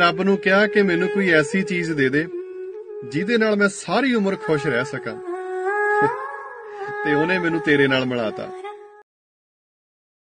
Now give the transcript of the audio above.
ਰੱਬ ਨੂੰ ਕਿਹਾ ਕਿ ਮੈਨੂੰ ਕੋਈ ਐਸੀ ਚੀਜ਼ ਦੇ ਦੇ ਜਿਹਦੇ ਨਾਲ ਮੈਂ ਸਾਰੀ ਉਮਰ ਖੁਸ਼ ਰਹਿ ਸਕਾਂ ਤੇ ਉਹਨੇ ਮੈਨੂੰ ਤੇਰੇ ਨਾਲ ਮਿਲਾਤਾ